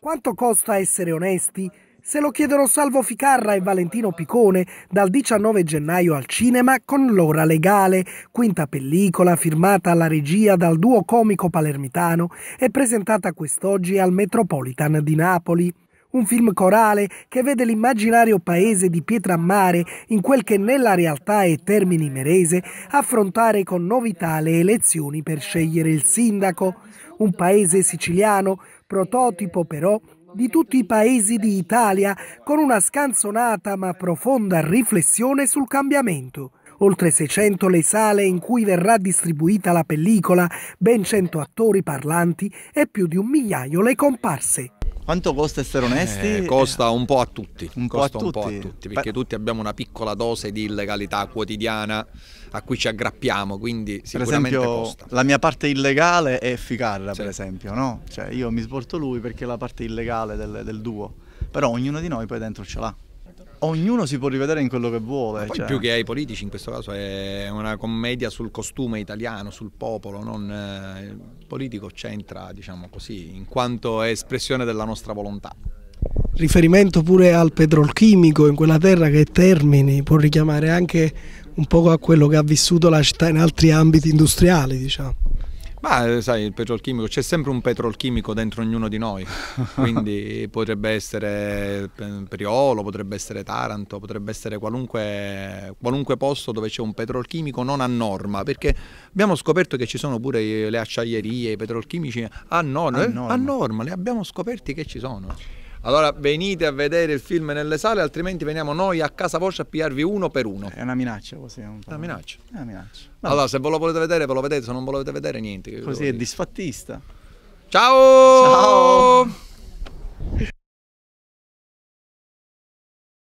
Quanto costa essere onesti? Se lo chiedono Salvo Ficarra e Valentino Piccone dal 19 gennaio al cinema con L'ora legale, quinta pellicola firmata alla regia dal duo comico palermitano e presentata quest'oggi al Metropolitan di Napoli. Un film corale che vede l'immaginario paese di Pietrammare, in quel che nella realtà è Termini Merese, affrontare con novità le elezioni per scegliere il sindaco. Un paese siciliano, prototipo però di tutti i paesi di Italia, con una scanzonata ma profonda riflessione sul cambiamento oltre 600 le sale in cui verrà distribuita la pellicola, ben 100 attori parlanti e più di un migliaio le comparse. Quanto costa essere eh, onesti? Eh, costa un po' a tutti. Un po' a tutti. po' a tutti. perché Beh. tutti abbiamo una piccola dose di illegalità quotidiana a cui ci aggrappiamo, quindi sicuramente per esempio, costa. La mia parte illegale è Ficarra, sì. per esempio, no? Cioè io mi sporto lui perché è la parte illegale del, del duo, però ognuno di noi poi dentro ce l'ha ognuno si può rivedere in quello che vuole. Cioè. Più che ai politici, in questo caso è una commedia sul costume italiano, sul popolo. Non, eh, il politico c'entra, diciamo così, in quanto è espressione della nostra volontà. Riferimento pure al petrolchimico in quella terra che è Termini, può richiamare anche un po' a quello che ha vissuto la città in altri ambiti industriali, diciamo. Ma eh, sai, il petrolchimico, c'è sempre un petrolchimico dentro ognuno di noi, quindi potrebbe essere eh, Priolo, potrebbe essere Taranto, potrebbe essere qualunque, qualunque posto dove c'è un petrolchimico non a norma, perché abbiamo scoperto che ci sono pure le acciaierie, i petrolchimici a norma, a eh, norma, a norma. le abbiamo scoperti che ci sono. Allora venite a vedere il film nelle sale, altrimenti veniamo noi a casa vostra a pigliarvi uno per uno. È una minaccia così. Un una minaccia. È una minaccia. No. Allora, se ve lo volete vedere, ve lo vedete, se non volete vedere niente. Così è disfattista. Ciao! Ciao!